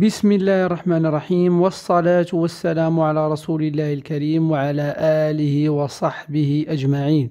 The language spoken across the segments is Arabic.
بسم الله الرحمن الرحيم والصلاة والسلام على رسول الله الكريم وعلى آله وصحبه أجمعين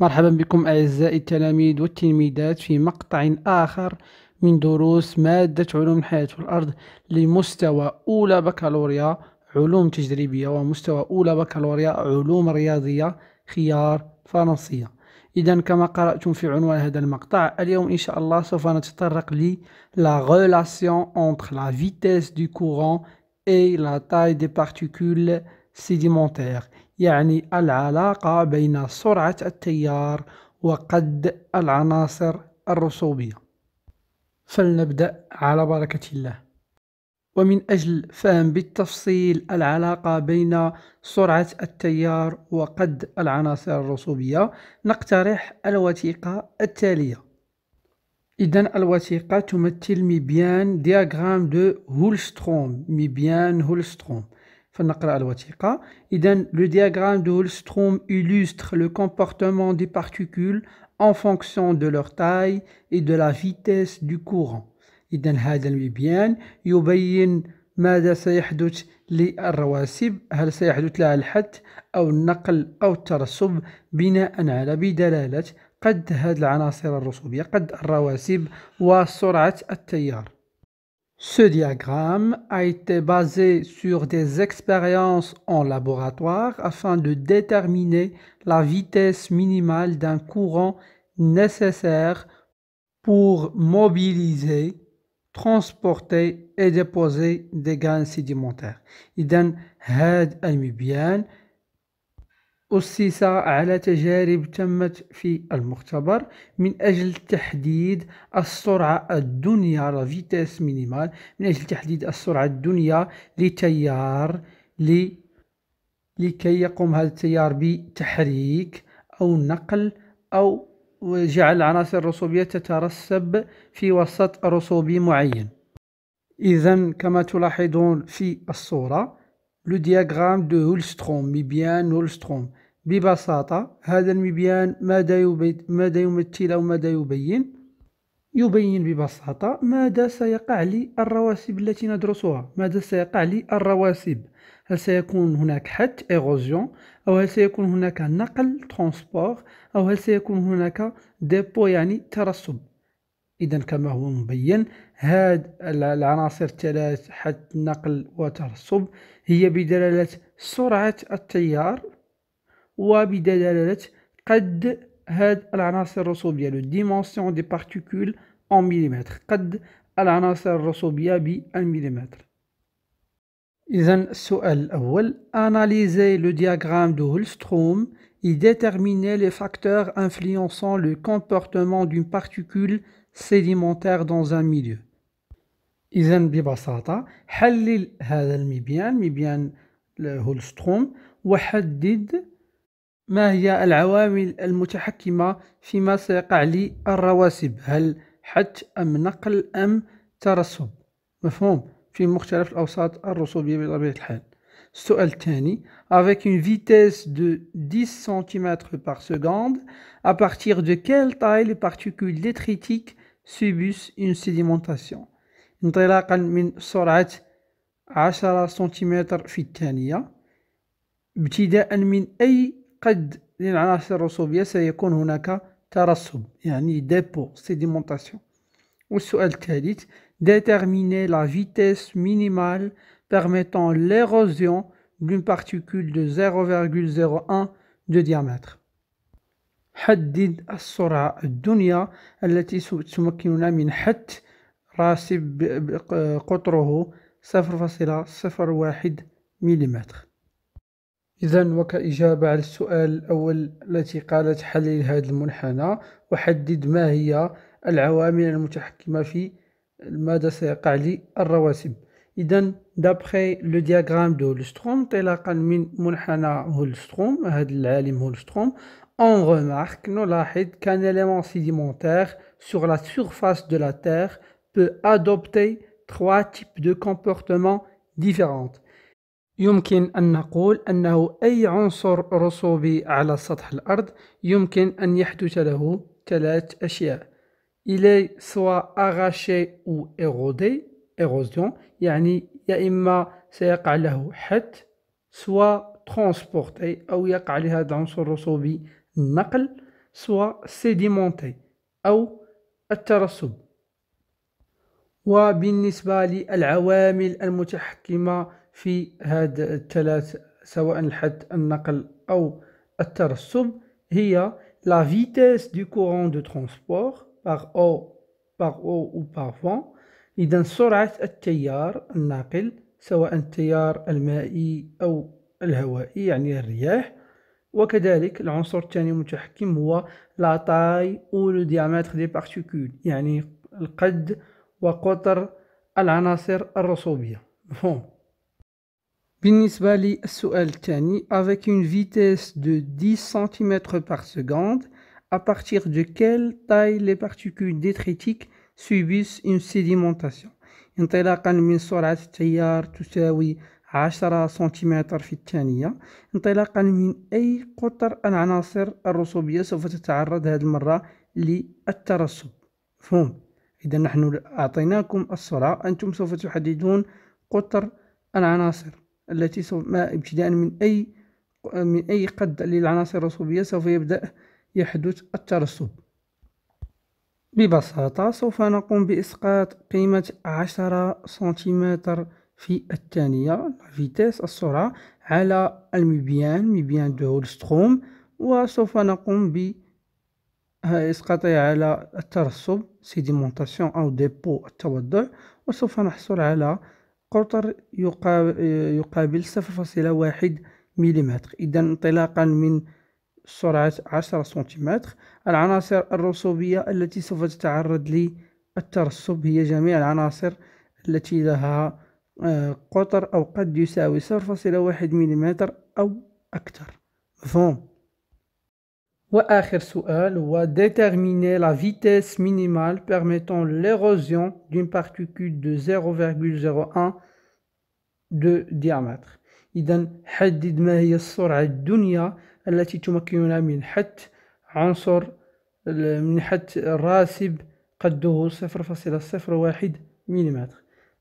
مرحبا بكم أعزائي التلاميذ والتلميذات في مقطع آخر من دروس مادة علوم الحياة والأرض لمستوى أولى بكالوريا علوم تجريبية ومستوى أولى بكالوريا علوم رياضية خيار فرنسية إذا كما قرأتم في عنوان هذا المقطع اليوم إن شاء الله سوف نتطرق لي لا relation entre la vitesse du courant et la taille des particules sédimentaires يعني العلاقة بين سرعة التيار وقد العناصر الرسوبية فلنبدأ على بركة الله ومن أجل فهم بالتفصيل العلاقة بين سرعة التيار وقد العناصر الرسوبية نقترح الوثيقة التالية الوثيقة تمثل le diagramme de هولستروم illustre le comportement des particules en fonction de leur taille et de la vitesse du courant. إذا هذا البيبيان يبين ماذا سيحدث للرواسب هل سيحدث لها الحد أو النقل أو الترسب بناء على بدلالة قد هذه العناصر الرسوبية قد الرواسب وسرعة التيار Ce diagramme a été basé sur des expériences en laboratoire afin de déterminer la vitesse minimale d'un courant nécessaire pour mobiliser transporter et déposer des غان sédimentaires إذا هاد المبيان أسس على تجارب تمت في المختبر من أجل تحديد السرعة الدنيا لا فيتيس مينيمال من أجل تحديد السرعة الدنيا لتيار ل لكي يقوم هذا التيار بتحريك أو نقل أو وجعل عناصر الرسوبية تترسب في وسط رسوبي معين إذا كما تلاحظون في الصورة لو دياغرام دو هولستروم ميبيان هولستروم ببساطة هذا المبيان ماذا ماذا يمثل أو ماذا يبين يبين ببساطة ماذا سيقع لي الرواسب التي ندرسها ماذا سيقع لي الرواسب هل سيكون هناك حد إيروزيون أو هل سيكون هناك نقل ترانسبور أو هل سيكون هناك ديبو يعني ترسب إذا كما هو مبين هاد العناصر الثلاث حد نقل وترسب هي بدلالة سرعة التيار وبدلالة قد هاد العناصر الرسوبية لو ديمونسيون دي بارتيكول اون مليمتر قد العناصر الرسوبية اذا السؤال analyser le diagramme de Holstrom et déterminer les facteurs influençant le comportement d'une particule sédimentaire dans un milieu. إذا ببساطة حلل هذا المبيان مبيان هولستروم وحدد ما هي العوامل المتحكمة فيما سيقع لي الرواسب هل حج أم نقل أم ترسب مفهوم في مختلف الأوساط الرسوبية بطبيعة الحال السؤال الثاني avec une vitesse de 10 cm par seconde à partir de quelle taille les particules détritiques subissent une sédimentation انطلاقا من سرعة 10 سنتيمتر في الثانية ابتداء من أي قد للعناصر الرسوبية سيكون هناك ترسب يعني ديبو سيديمونتاسيون والسؤال الثالث déterminer la vitesse minimale permettant l'érosion d'une particule de 0,01 de diamètre. حدد السرعة الدنيا التي تمكننا من حت راسب قطره 0.01 ملم إذا وكإجابة على السؤال الأول التي قالت حلل هذا المنحنى وحدد ما هي العوامل المتحكمة في ماذا سيقع لي الرواسب إذا دابخي لو دياغرام دو هولستروم انطلاقا من منحنى هولستروم هذا العالم هولستروم اون غومارك نلاحظ كان اليمون سيديمونتيغ سوغ لا سيرفاس دو لا تيغ بو ادوبتي تخوا تيب دو كومبورتمون ديفيرونت يمكن أن نقول أنه أي عنصر رسوبي على سطح الأرض يمكن أن يحدث له ثلاث أشياء إلي سواء أغاشي أو إغودي إغوزيون يعني يا إما سيقع له حت سواء ترانسبورتي أو يقع لهذا العنصر الرسوبي النقل سواء سيديمونتي أو الترسب وبالنسبة للعوامل المتحكمة في هذا الثلاث سواء الحد النقل أو الترسب هي لا فيتيس دو كورون دو ترونسبور par او par او او par فون إذا سرعة التيار الناقل سواء التيار المائي أو الهوائي يعني الرياح وكذلك العنصر الثاني المتحكم هو لا تاي أو لو ديامتر دي بارتيكول يعني القد وقطر العناصر الرسوبية فون بالنسبة للسؤال الثاني avec une vitesse de 10 cm par seconde à partir de quelle taille les particules détritiques subissent une sédimentation انطلاقا من سرعة التيار تساوي 10 cm في الثانية انطلاقا من أي قطر العناصر الرسوبية سوف تتعرض هذه المرة للترسب فهم إذا نحن أعطيناكم السرعة أنتم سوف تحددون قطر العناصر التي سوف ما ابتداء من أي من أي قد للعناصر الرسوبية سوف يبدأ يحدث الترسب ببساطة سوف نقوم بإسقاط قيمة عشرة سنتيمتر في الثانية فيتيس السرعة على المبيان مبيان دو هولستروم وسوف نقوم ب إسقاطها على الترسب سيديمونتاسيون أو ديبو التوضع وسوف نحصل على قطر يقابل 0.1 ملم إذا انطلاقا من سرعة 10 سنتيمتر العناصر الرسوبية التي سوف تتعرض للترسب هي جميع العناصر التي لها آه، قطر أو قد يساوي 0.1 ملم أو أكثر مفهوم واخر سؤال هو déterminer la vitesse minimale permettant l'érosion d'une particule de 0,01 de diamètre اذا حدد ما هي السرعه الدنيا التي تمكننا من حد عنصر من حد راسب قده 0.01 ملم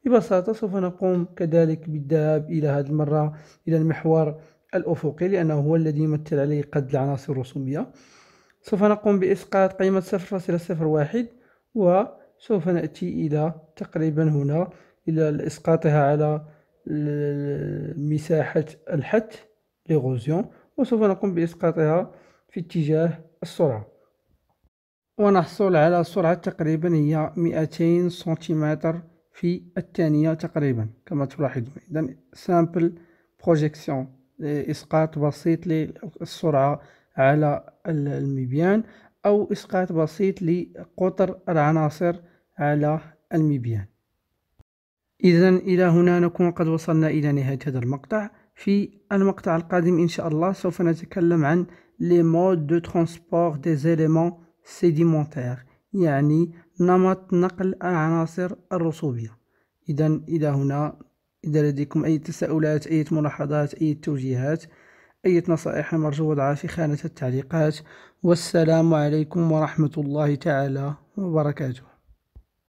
ببساطه سوف نقوم كذلك بالذهاب الى هذه المره الى المحور الأفقي لأنه هو الذي يمثل عليه قد العناصر الرسومية سوف نقوم بإسقاط قيمة 0.01 وسوف نأتي إلى تقريبا هنا إلى إسقاطها على مساحة الحت لغوزيون وسوف نقوم بإسقاطها في اتجاه السرعة ونحصل على سرعة تقريبا هي 200 سنتيمتر في الثانية تقريبا كما تلاحظون إذا سامبل بروجيكسيون إسقاط بسيط للسرعة على المبيان أو إسقاط بسيط لقطر العناصر على المبيان إذا إلى هنا نكون قد وصلنا إلى نهاية هذا المقطع في المقطع القادم إن شاء الله سوف نتكلم عن لي مود دو ترونسبور دي زيليمون سيديمونتير يعني نمط نقل العناصر الرسوبية إذا إلى هنا إذا لديكم أي تساؤلات أي ملاحظات أي توجيهات أي نصائح مرجو وضعها في خانة التعليقات والسلام عليكم ورحمة الله تعالى وبركاته